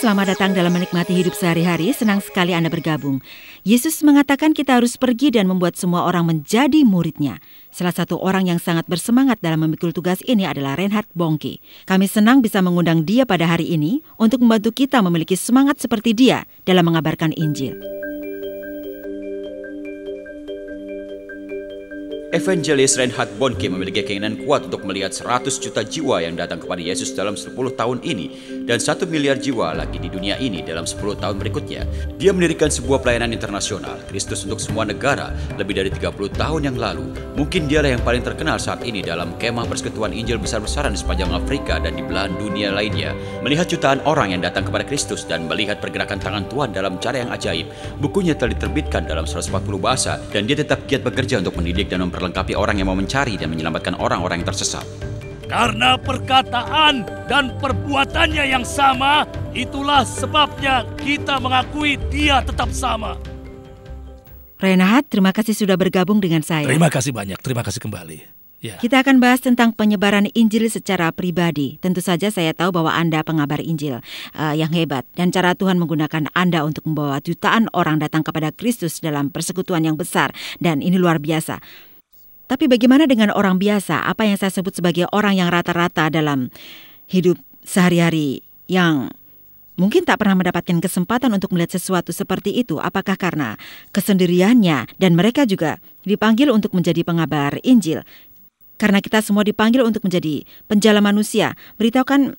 selamat datang dalam menikmati hidup sehari-hari. Senang sekali Anda bergabung. Yesus mengatakan kita harus pergi dan membuat semua orang menjadi muridnya. Salah satu orang yang sangat bersemangat dalam memikul tugas ini adalah Reinhard Bongke. Kami senang bisa mengundang dia pada hari ini untuk membantu kita memiliki semangat seperti dia dalam mengabarkan Injil. Evangelis Reinhard Bonnke memiliki keinginan kuat untuk melihat 100 juta jiwa yang datang kepada Yesus dalam 10 tahun ini dan 1 miliar jiwa lagi di dunia ini dalam 10 tahun berikutnya. Dia mendirikan sebuah pelayanan internasional, Kristus untuk semua negara, lebih dari 30 tahun yang lalu. Mungkin dialah yang paling terkenal saat ini dalam kemah persekutuan Injil besar-besaran di sepanjang Afrika dan di belahan dunia lainnya. Melihat jutaan orang yang datang kepada Kristus dan melihat pergerakan tangan Tuhan dalam cara yang ajaib, bukunya telah diterbitkan dalam 140 bahasa dan dia tetap giat bekerja untuk mendidik dan memperbaiki terlengkapi orang yang mau mencari dan menyelamatkan orang-orang yang tersesat. Karena perkataan dan perbuatannya yang sama, itulah sebabnya kita mengakui dia tetap sama. Renhat, terima kasih sudah bergabung dengan saya. Terima kasih banyak, terima kasih kembali. Ya. Kita akan bahas tentang penyebaran Injil secara pribadi. Tentu saja saya tahu bahwa Anda pengabar Injil uh, yang hebat dan cara Tuhan menggunakan Anda untuk membawa jutaan orang datang kepada Kristus dalam persekutuan yang besar dan ini luar biasa. Tapi bagaimana dengan orang biasa, apa yang saya sebut sebagai orang yang rata-rata dalam hidup sehari-hari yang mungkin tak pernah mendapatkan kesempatan untuk melihat sesuatu seperti itu, apakah karena kesendiriannya dan mereka juga dipanggil untuk menjadi pengabar Injil. Karena kita semua dipanggil untuk menjadi penjala manusia, beritahukan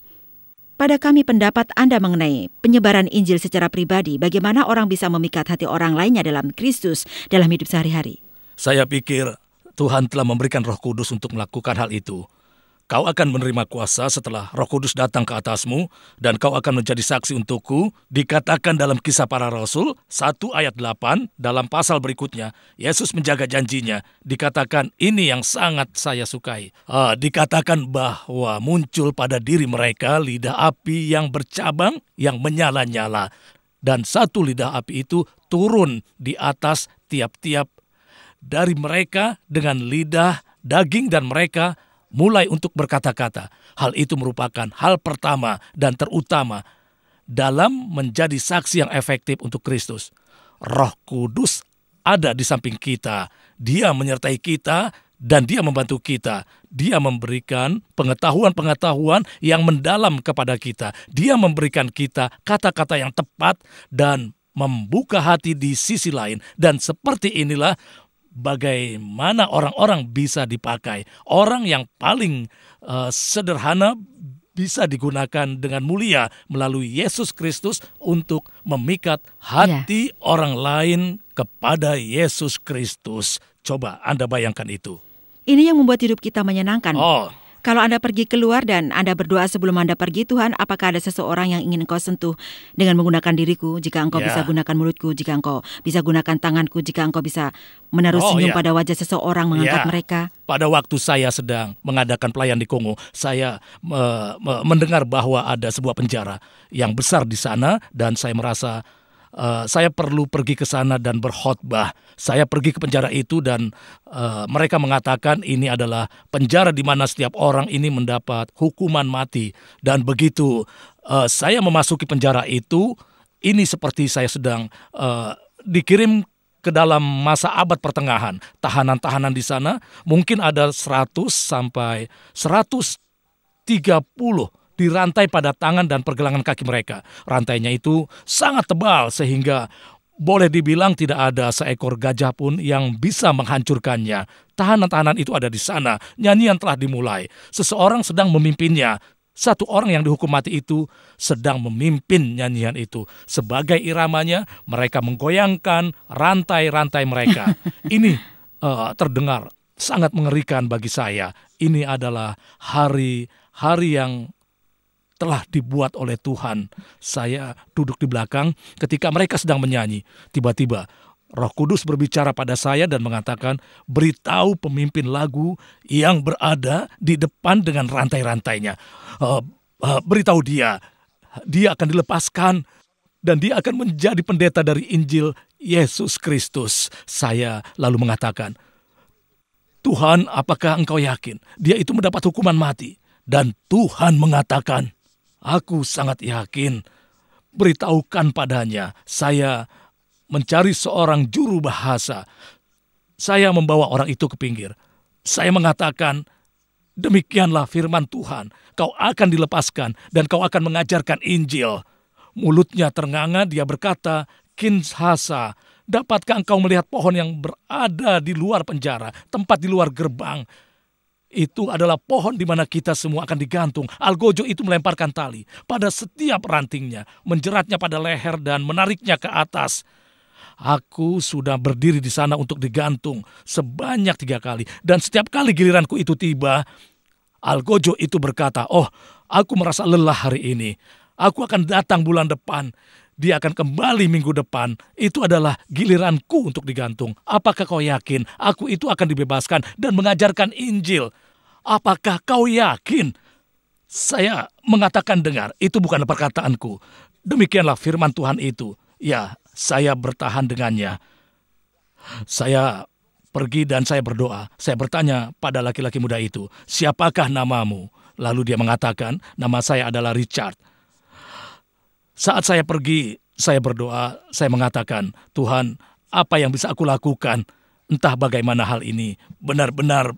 pada kami pendapat Anda mengenai penyebaran Injil secara pribadi, bagaimana orang bisa memikat hati orang lainnya dalam Kristus dalam hidup sehari-hari? Saya pikir Tuhan telah memberikan Roh Kudus untuk melakukan hal itu. Kau akan menerima kuasa setelah Roh Kudus datang ke atasmu dan kau akan menjadi saksi untukku. Dikatakan dalam kisah para rasul 1 ayat 8 dalam pasal berikutnya, Yesus menjaga janjinya. Dikatakan ini yang sangat saya sukai. Ah, dikatakan bahwa muncul pada diri mereka lidah api yang bercabang yang menyala-nyala dan satu lidah api itu turun di atas tiap-tiap dari mereka dengan lidah, daging dan mereka mulai untuk berkata-kata. Hal itu merupakan hal pertama dan terutama dalam menjadi saksi yang efektif untuk Kristus. Roh Kudus ada di samping kita. Dia menyertai kita dan dia membantu kita. Dia memberikan pengetahuan-pengetahuan yang mendalam kepada kita. Dia memberikan kita kata-kata yang tepat dan membuka hati di sisi lain. Dan seperti inilah bagaimana orang-orang bisa dipakai. Orang yang paling uh, sederhana bisa digunakan dengan mulia melalui Yesus Kristus untuk memikat hati ya. orang lain kepada Yesus Kristus. Coba Anda bayangkan itu. Ini yang membuat hidup kita menyenangkan. Oh, kalau Anda pergi keluar dan Anda berdoa sebelum Anda pergi, Tuhan, apakah ada seseorang yang ingin Engkau sentuh dengan menggunakan diriku, jika Engkau yeah. bisa gunakan mulutku, jika Engkau bisa gunakan tanganku, jika Engkau bisa menaruh oh, senyum yeah. pada wajah seseorang, mengangkat yeah. mereka? Pada waktu saya sedang mengadakan pelayan di Kongo, saya uh, mendengar bahwa ada sebuah penjara yang besar di sana dan saya merasa uh, saya perlu pergi ke sana dan berkhotbah. Saya pergi ke penjara itu dan uh, mereka mengatakan ini adalah penjara di mana setiap orang ini mendapat hukuman mati. Dan begitu uh, saya memasuki penjara itu, ini seperti saya sedang uh, dikirim ke dalam masa abad pertengahan. Tahanan-tahanan di sana mungkin ada 100 sampai 130 dirantai pada tangan dan pergelangan kaki mereka. Rantainya itu sangat tebal sehingga boleh dibilang tidak ada seekor gajah pun yang bisa menghancurkannya. Tahanan-tahanan itu ada di sana, nyanyian telah dimulai. Seseorang sedang memimpinnya. Satu orang yang dihukum mati itu sedang memimpin nyanyian itu. Sebagai iramanya, mereka menggoyangkan rantai-rantai mereka. Ini uh, terdengar sangat mengerikan bagi saya. Ini adalah hari-hari yang telah dibuat oleh Tuhan. Saya duduk di belakang ketika mereka sedang menyanyi. Tiba-tiba Roh Kudus berbicara pada saya dan mengatakan, "Beritahu pemimpin lagu yang berada di depan dengan rantai-rantainya. Uh, uh, beritahu dia, dia akan dilepaskan dan dia akan menjadi pendeta dari Injil Yesus Kristus." Saya lalu mengatakan, "Tuhan, apakah engkau yakin dia itu mendapat hukuman mati?" Dan Tuhan mengatakan, Aku sangat yakin. Beritahukan padanya, saya mencari seorang juru bahasa. Saya membawa orang itu ke pinggir. Saya mengatakan, demikianlah firman Tuhan. Kau akan dilepaskan dan kau akan mengajarkan Injil. Mulutnya ternganga, dia berkata, Kinshasa, dapatkah engkau melihat pohon yang berada di luar penjara, tempat di luar gerbang? Itu adalah pohon di mana kita semua akan digantung. Algojo itu melemparkan tali pada setiap rantingnya, menjeratnya pada leher dan menariknya ke atas. Aku sudah berdiri di sana untuk digantung sebanyak tiga kali. Dan setiap kali giliranku itu tiba, Algojo itu berkata, Oh, aku merasa lelah hari ini. Aku akan datang bulan depan dia akan kembali minggu depan. Itu adalah giliranku untuk digantung. Apakah kau yakin aku itu akan dibebaskan dan mengajarkan Injil? Apakah kau yakin? Saya mengatakan dengar, itu bukan perkataanku. Demikianlah firman Tuhan itu. Ya, saya bertahan dengannya. Saya pergi dan saya berdoa. Saya bertanya pada laki-laki muda itu, siapakah namamu? Lalu dia mengatakan, nama saya adalah Richard. Saat saya pergi, saya berdoa, saya mengatakan, Tuhan, apa yang bisa aku lakukan? Entah bagaimana hal ini benar-benar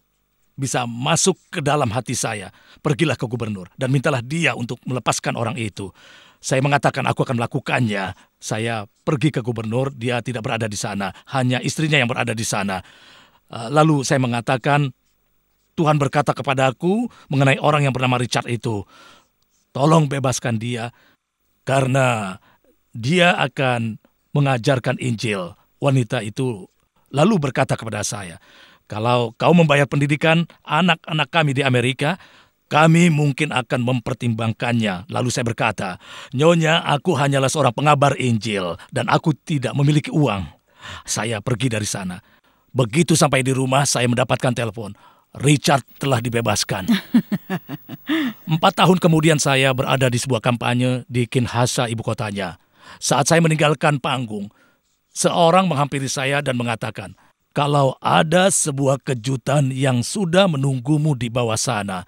bisa masuk ke dalam hati saya. Pergilah ke gubernur dan mintalah dia untuk melepaskan orang itu. Saya mengatakan aku akan melakukannya. Saya pergi ke gubernur, dia tidak berada di sana, hanya istrinya yang berada di sana. Eh, lalu saya mengatakan, Tuhan berkata kepadaku mengenai orang yang bernama Richard itu, tolong bebaskan dia karena dia akan mengajarkan Injil. Wanita itu lalu berkata kepada saya, "Kalau kau membayar pendidikan anak-anak kami di Amerika, kami mungkin akan mempertimbangkannya. Lalu saya berkata, Nyonya, aku hanyalah seorang pengabar Injil dan aku tidak memiliki uang. Saya pergi dari sana. Begitu sampai di rumah, saya mendapatkan telepon. Richard telah dibebaskan. Empat tahun kemudian saya berada di sebuah kampanye di Kinshasa, ibu kotanya. Saat saya meninggalkan panggung, seorang menghampiri saya dan mengatakan, kalau ada sebuah kejutan yang sudah menunggumu di bawah sana.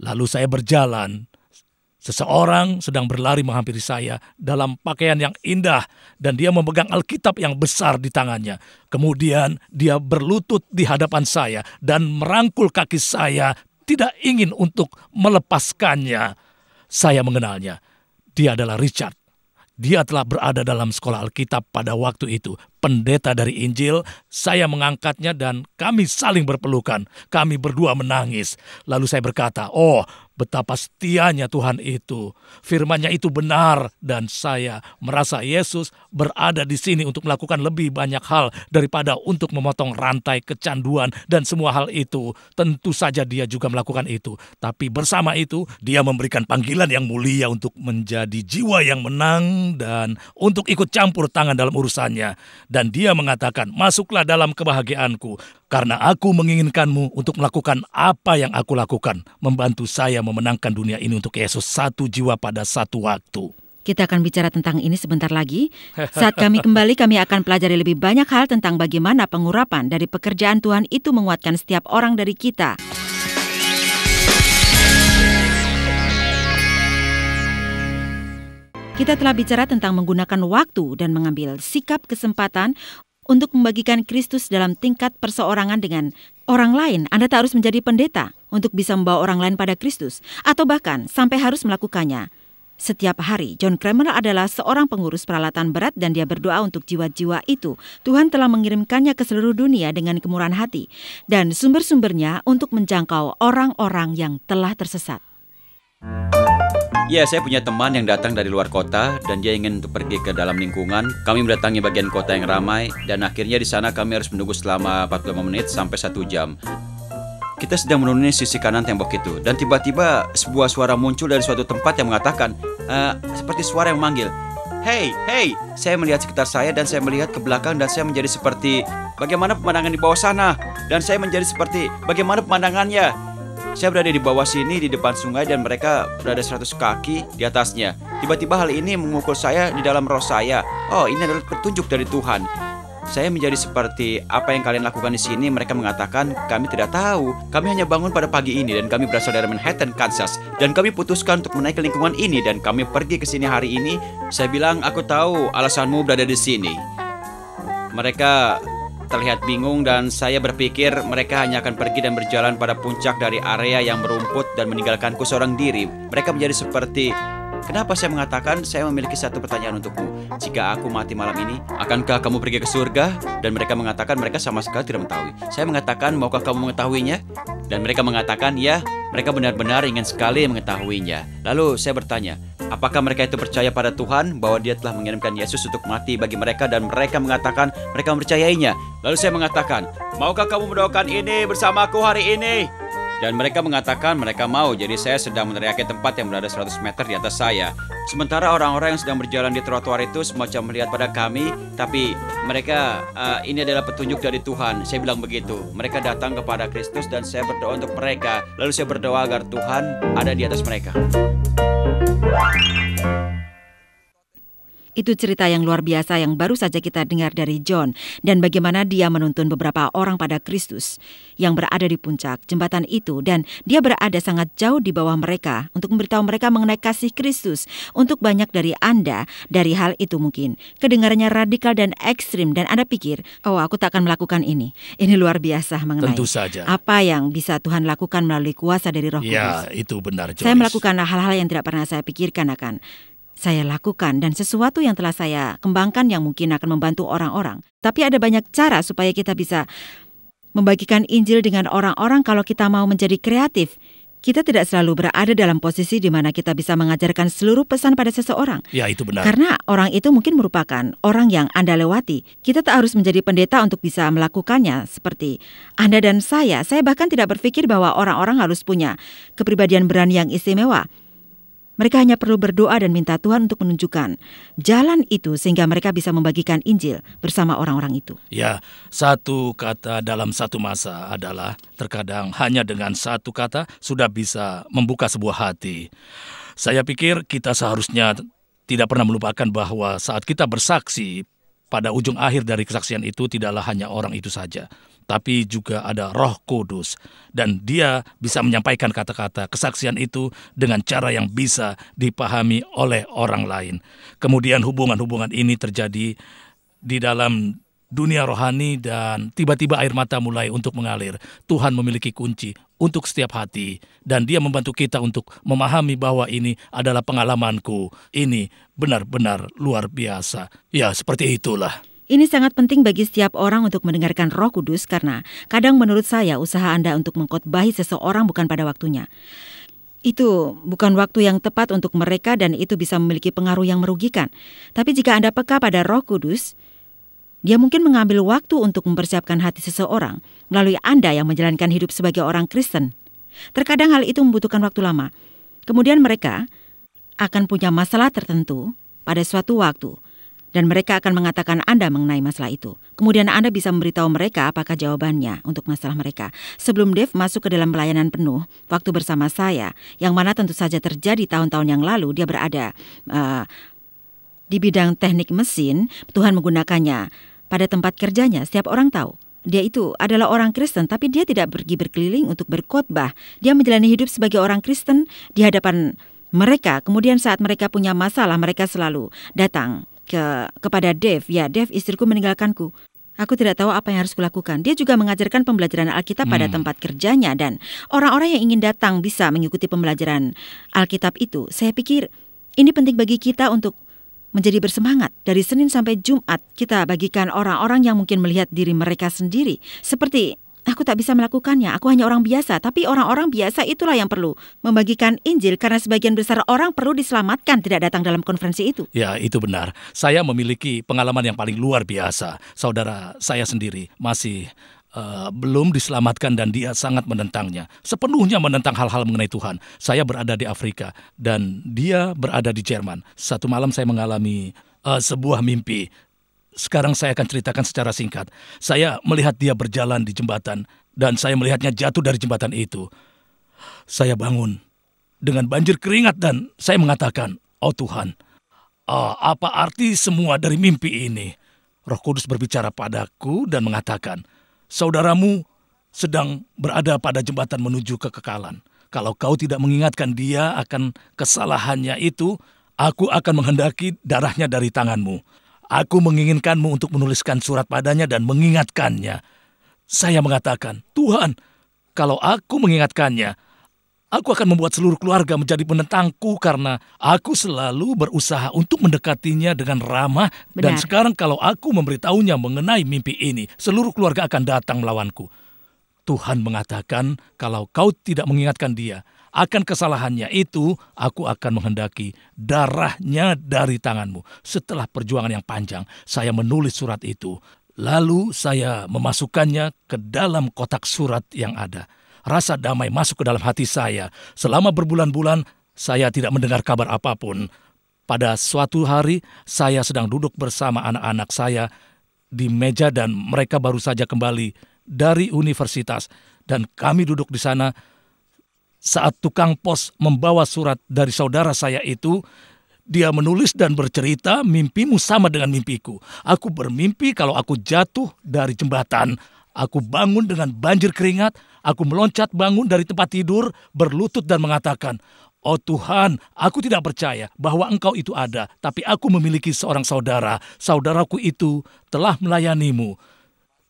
Lalu saya berjalan Seseorang sedang berlari menghampiri saya dalam pakaian yang indah dan dia memegang Alkitab yang besar di tangannya. Kemudian dia berlutut di hadapan saya dan merangkul kaki saya tidak ingin untuk melepaskannya. Saya mengenalnya. Dia adalah Richard. Dia telah berada dalam sekolah Alkitab pada waktu itu pendeta dari Injil, saya mengangkatnya dan kami saling berpelukan. Kami berdua menangis. Lalu saya berkata, oh betapa setianya Tuhan itu. Firmannya itu benar dan saya merasa Yesus berada di sini untuk melakukan lebih banyak hal daripada untuk memotong rantai kecanduan dan semua hal itu. Tentu saja dia juga melakukan itu. Tapi bersama itu dia memberikan panggilan yang mulia untuk menjadi jiwa yang menang dan untuk ikut campur tangan dalam urusannya dan dia mengatakan, "Masuklah dalam kebahagiaanku, karena aku menginginkanmu untuk melakukan apa yang aku lakukan, membantu saya memenangkan dunia ini untuk Yesus satu jiwa pada satu waktu." Kita akan bicara tentang ini sebentar lagi. Saat kami kembali, kami akan pelajari lebih banyak hal tentang bagaimana pengurapan dari pekerjaan Tuhan itu menguatkan setiap orang dari kita. Kita telah bicara tentang menggunakan waktu dan mengambil sikap kesempatan untuk membagikan Kristus dalam tingkat perseorangan dengan orang lain. Anda tak harus menjadi pendeta untuk bisa membawa orang lain pada Kristus, atau bahkan sampai harus melakukannya. Setiap hari, John Kramer adalah seorang pengurus peralatan berat dan dia berdoa untuk jiwa-jiwa itu. Tuhan telah mengirimkannya ke seluruh dunia dengan kemurahan hati dan sumber-sumbernya untuk menjangkau orang-orang yang telah tersesat. Ya, saya punya teman yang datang dari luar kota dan dia ingin untuk pergi ke dalam lingkungan. Kami mendatangi bagian kota yang ramai dan akhirnya di sana kami harus menunggu selama 45 menit sampai 1 jam. Kita sedang menuruni sisi kanan tembok itu dan tiba-tiba sebuah suara muncul dari suatu tempat yang mengatakan e, seperti suara yang memanggil. Hey, hey, saya melihat sekitar saya dan saya melihat ke belakang dan saya menjadi seperti bagaimana pemandangan di bawah sana dan saya menjadi seperti bagaimana pemandangannya saya berada di bawah sini di depan sungai dan mereka berada 100 kaki di atasnya. Tiba-tiba hal ini memukul saya di dalam roh saya. Oh, ini adalah petunjuk dari Tuhan. Saya menjadi seperti apa yang kalian lakukan di sini. Mereka mengatakan, kami tidak tahu. Kami hanya bangun pada pagi ini dan kami berasal dari Manhattan, Kansas. Dan kami putuskan untuk menaik ke lingkungan ini dan kami pergi ke sini hari ini. Saya bilang, aku tahu alasanmu berada di sini. Mereka terlihat bingung dan saya berpikir mereka hanya akan pergi dan berjalan pada puncak dari area yang berumput dan meninggalkanku seorang diri. Mereka menjadi seperti Kenapa saya mengatakan saya memiliki satu pertanyaan untukmu? Jika aku mati malam ini, akankah kamu pergi ke surga? Dan mereka mengatakan mereka sama sekali tidak mengetahui. Saya mengatakan, maukah kamu mengetahuinya? Dan mereka mengatakan, ya, mereka benar-benar ingin sekali mengetahuinya. Lalu saya bertanya, Apakah mereka itu percaya pada Tuhan bahwa dia telah mengirimkan Yesus untuk mati bagi mereka dan mereka mengatakan mereka mempercayainya? Lalu saya mengatakan, maukah kamu mendoakan ini bersamaku hari ini? Dan mereka mengatakan mereka mau, jadi saya sedang meneriaki tempat yang berada 100 meter di atas saya. Sementara orang-orang yang sedang berjalan di trotoar itu semacam melihat pada kami, tapi mereka uh, ini adalah petunjuk dari Tuhan. Saya bilang begitu. Mereka datang kepada Kristus dan saya berdoa untuk mereka. Lalu saya berdoa agar Tuhan ada di atas mereka. Thank you. Itu cerita yang luar biasa yang baru saja kita dengar dari John dan bagaimana dia menuntun beberapa orang pada Kristus yang berada di puncak jembatan itu dan dia berada sangat jauh di bawah mereka untuk memberitahu mereka mengenai kasih Kristus. Untuk banyak dari Anda dari hal itu mungkin kedengarannya radikal dan ekstrim dan Anda pikir, "Oh, aku tak akan melakukan ini." Ini luar biasa mengenai Tentu saja. apa yang bisa Tuhan lakukan melalui kuasa dari Roh ya, Kudus. Ya, itu benar, Joyce. Saya melakukan hal-hal yang tidak pernah saya pikirkan akan saya lakukan dan sesuatu yang telah saya kembangkan yang mungkin akan membantu orang-orang. Tapi ada banyak cara supaya kita bisa membagikan Injil dengan orang-orang kalau kita mau menjadi kreatif. Kita tidak selalu berada dalam posisi di mana kita bisa mengajarkan seluruh pesan pada seseorang. Ya, itu benar. Karena orang itu mungkin merupakan orang yang Anda lewati. Kita tak harus menjadi pendeta untuk bisa melakukannya seperti Anda dan saya. Saya bahkan tidak berpikir bahwa orang-orang harus punya kepribadian berani yang istimewa. Mereka hanya perlu berdoa dan minta Tuhan untuk menunjukkan jalan itu sehingga mereka bisa membagikan Injil bersama orang-orang itu. Ya, satu kata dalam satu masa adalah terkadang hanya dengan satu kata sudah bisa membuka sebuah hati. Saya pikir kita seharusnya tidak pernah melupakan bahwa saat kita bersaksi pada ujung akhir dari kesaksian itu tidaklah hanya orang itu saja, tapi juga ada Roh Kudus, dan Dia bisa menyampaikan kata-kata kesaksian itu dengan cara yang bisa dipahami oleh orang lain. Kemudian, hubungan-hubungan ini terjadi di dalam dunia rohani, dan tiba-tiba air mata mulai untuk mengalir. Tuhan memiliki kunci untuk setiap hati, dan Dia membantu kita untuk memahami bahwa ini adalah pengalamanku. Ini benar-benar luar biasa. Ya, seperti itulah. Ini sangat penting bagi setiap orang untuk mendengarkan Roh Kudus karena kadang menurut saya usaha Anda untuk mengkhotbahi seseorang bukan pada waktunya. Itu bukan waktu yang tepat untuk mereka dan itu bisa memiliki pengaruh yang merugikan. Tapi jika Anda peka pada Roh Kudus, dia mungkin mengambil waktu untuk mempersiapkan hati seseorang melalui Anda yang menjalankan hidup sebagai orang Kristen. Terkadang hal itu membutuhkan waktu lama. Kemudian mereka akan punya masalah tertentu pada suatu waktu dan mereka akan mengatakan Anda mengenai masalah itu. Kemudian Anda bisa memberitahu mereka apakah jawabannya untuk masalah mereka. Sebelum Dave masuk ke dalam pelayanan penuh, waktu bersama saya, yang mana tentu saja terjadi tahun-tahun yang lalu, dia berada uh, di bidang teknik mesin, Tuhan menggunakannya pada tempat kerjanya, setiap orang tahu. Dia itu adalah orang Kristen, tapi dia tidak pergi berkeliling untuk berkhotbah. Dia menjalani hidup sebagai orang Kristen di hadapan mereka. Kemudian saat mereka punya masalah, mereka selalu datang ke kepada Dave, "Ya, Dave, istriku meninggalkanku. Aku tidak tahu apa yang harus kulakukan. Dia juga mengajarkan pembelajaran Alkitab hmm. pada tempat kerjanya dan orang-orang yang ingin datang bisa mengikuti pembelajaran Alkitab itu. Saya pikir ini penting bagi kita untuk menjadi bersemangat. Dari Senin sampai Jumat kita bagikan orang-orang yang mungkin melihat diri mereka sendiri seperti Aku tak bisa melakukannya, aku hanya orang biasa, tapi orang-orang biasa itulah yang perlu membagikan Injil karena sebagian besar orang perlu diselamatkan tidak datang dalam konferensi itu. Ya, itu benar. Saya memiliki pengalaman yang paling luar biasa. Saudara saya sendiri masih uh, belum diselamatkan dan dia sangat menentangnya. Sepenuhnya menentang hal-hal mengenai Tuhan. Saya berada di Afrika dan dia berada di Jerman. Satu malam saya mengalami uh, sebuah mimpi sekarang saya akan ceritakan secara singkat. Saya melihat dia berjalan di jembatan dan saya melihatnya jatuh dari jembatan itu. Saya bangun dengan banjir keringat dan saya mengatakan, "Oh Tuhan, oh, apa arti semua dari mimpi ini?" Roh Kudus berbicara padaku dan mengatakan, "Saudaramu sedang berada pada jembatan menuju kekekalan. Kalau kau tidak mengingatkan dia akan kesalahannya itu, aku akan menghendaki darahnya dari tanganmu." Aku menginginkanmu untuk menuliskan surat padanya dan mengingatkannya. Saya mengatakan, Tuhan, kalau aku mengingatkannya, aku akan membuat seluruh keluarga menjadi penentangku karena aku selalu berusaha untuk mendekatinya dengan ramah Benar. dan sekarang kalau aku memberitahunya mengenai mimpi ini, seluruh keluarga akan datang melawanku. Tuhan mengatakan, kalau kau tidak mengingatkan dia, akan kesalahannya itu aku akan menghendaki darahnya dari tanganmu. Setelah perjuangan yang panjang, saya menulis surat itu. Lalu saya memasukkannya ke dalam kotak surat yang ada. Rasa damai masuk ke dalam hati saya. Selama berbulan-bulan saya tidak mendengar kabar apapun. Pada suatu hari saya sedang duduk bersama anak-anak saya di meja dan mereka baru saja kembali dari universitas dan kami duduk di sana saat tukang pos membawa surat dari saudara saya itu, dia menulis dan bercerita, mimpimu sama dengan mimpiku. Aku bermimpi kalau aku jatuh dari jembatan. Aku bangun dengan banjir keringat. Aku meloncat bangun dari tempat tidur, berlutut dan mengatakan, Oh Tuhan, aku tidak percaya bahwa engkau itu ada, tapi aku memiliki seorang saudara. Saudaraku itu telah melayanimu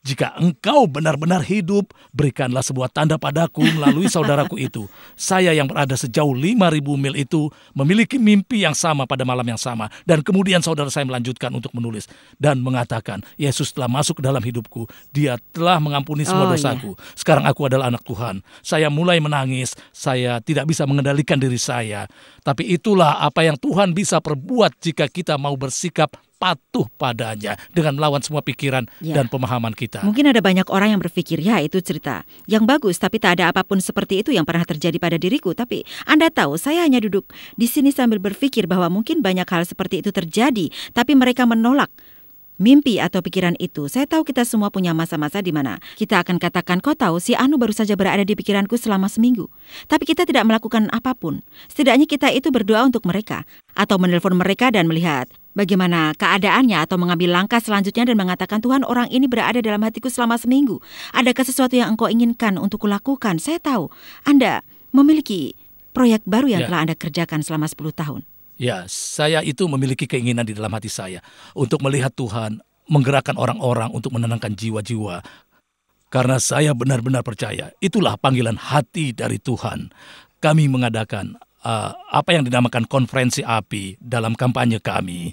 jika engkau benar-benar hidup, berikanlah sebuah tanda padaku melalui saudaraku itu. Saya yang berada sejauh 5000 mil itu memiliki mimpi yang sama pada malam yang sama. Dan kemudian saudara saya melanjutkan untuk menulis dan mengatakan, Yesus telah masuk ke dalam hidupku. Dia telah mengampuni semua oh, iya. dosaku. Sekarang aku adalah anak Tuhan. Saya mulai menangis. Saya tidak bisa mengendalikan diri saya. Tapi itulah apa yang Tuhan bisa perbuat jika kita mau bersikap patuh padanya dengan melawan semua pikiran ya. dan pemahaman kita. Mungkin ada banyak orang yang berpikir ya itu cerita yang bagus tapi tak ada apapun seperti itu yang pernah terjadi pada diriku tapi Anda tahu saya hanya duduk di sini sambil berpikir bahwa mungkin banyak hal seperti itu terjadi tapi mereka menolak mimpi atau pikiran itu. Saya tahu kita semua punya masa-masa di mana kita akan katakan, kau tahu si Anu baru saja berada di pikiranku selama seminggu. Tapi kita tidak melakukan apapun. Setidaknya kita itu berdoa untuk mereka. Atau menelpon mereka dan melihat bagaimana keadaannya atau mengambil langkah selanjutnya dan mengatakan, Tuhan orang ini berada dalam hatiku selama seminggu. Adakah sesuatu yang engkau inginkan untuk kulakukan? Saya tahu Anda memiliki proyek baru yang ya. telah Anda kerjakan selama 10 tahun. Ya, saya itu memiliki keinginan di dalam hati saya untuk melihat Tuhan menggerakkan orang-orang untuk menenangkan jiwa-jiwa. Karena saya benar-benar percaya, itulah panggilan hati dari Tuhan. Kami mengadakan uh, apa yang dinamakan konferensi api dalam kampanye kami.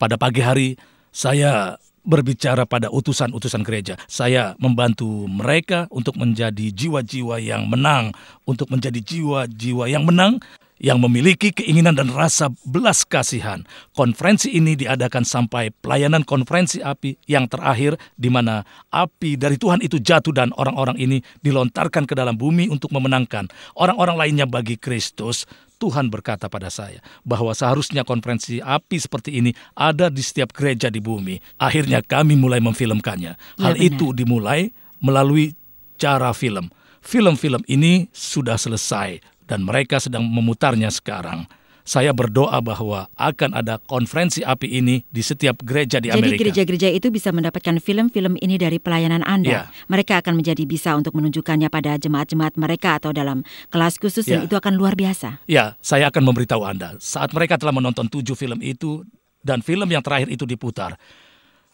Pada pagi hari, saya berbicara pada utusan-utusan gereja. Saya membantu mereka untuk menjadi jiwa-jiwa yang menang, untuk menjadi jiwa-jiwa yang menang yang memiliki keinginan dan rasa belas kasihan. Konferensi ini diadakan sampai pelayanan konferensi api yang terakhir di mana api dari Tuhan itu jatuh dan orang-orang ini dilontarkan ke dalam bumi untuk memenangkan orang-orang lainnya bagi Kristus. Tuhan berkata pada saya bahwa seharusnya konferensi api seperti ini ada di setiap gereja di bumi. Akhirnya kami mulai memfilmkannya. Iya, Hal ya, itu dimulai melalui cara film film-film ini sudah selesai dan mereka sedang memutarnya sekarang. Saya berdoa bahwa akan ada konferensi api ini di setiap gereja di Amerika. Jadi gereja-gereja itu bisa mendapatkan film-film ini dari pelayanan Anda. Yeah. Mereka akan menjadi bisa untuk menunjukkannya pada jemaat-jemaat mereka atau dalam kelas khusus yeah. dan iya. itu akan luar biasa. Ya, yeah, saya akan memberitahu Anda saat mereka telah menonton tujuh film itu dan film yang terakhir itu diputar.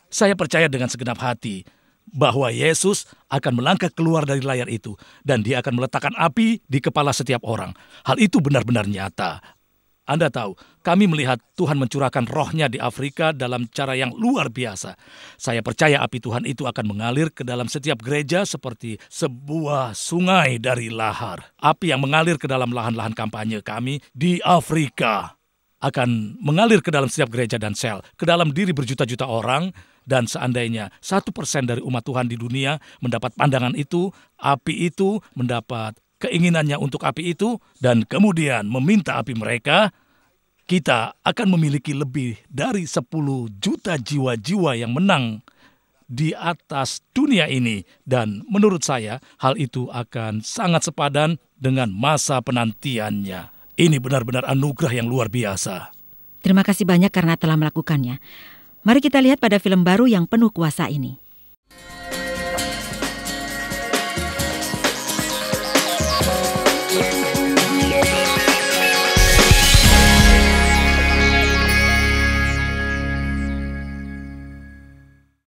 Saya percaya dengan segenap hati bahwa Yesus akan melangkah keluar dari layar itu dan dia akan meletakkan api di kepala setiap orang. Hal itu benar-benar nyata. Anda tahu, kami melihat Tuhan mencurahkan rohnya di Afrika dalam cara yang luar biasa. Saya percaya api Tuhan itu akan mengalir ke dalam setiap gereja seperti sebuah sungai dari lahar. Api yang mengalir ke dalam lahan-lahan kampanye kami di Afrika akan mengalir ke dalam setiap gereja dan sel, ke dalam diri berjuta-juta orang, dan seandainya satu persen dari umat Tuhan di dunia mendapat pandangan itu, api itu, mendapat keinginannya untuk api itu, dan kemudian meminta api mereka, kita akan memiliki lebih dari 10 juta jiwa-jiwa yang menang di atas dunia ini dan menurut saya hal itu akan sangat sepadan dengan masa penantiannya. Ini benar-benar anugerah yang luar biasa. Terima kasih banyak karena telah melakukannya. Mari kita lihat pada film baru yang penuh kuasa ini.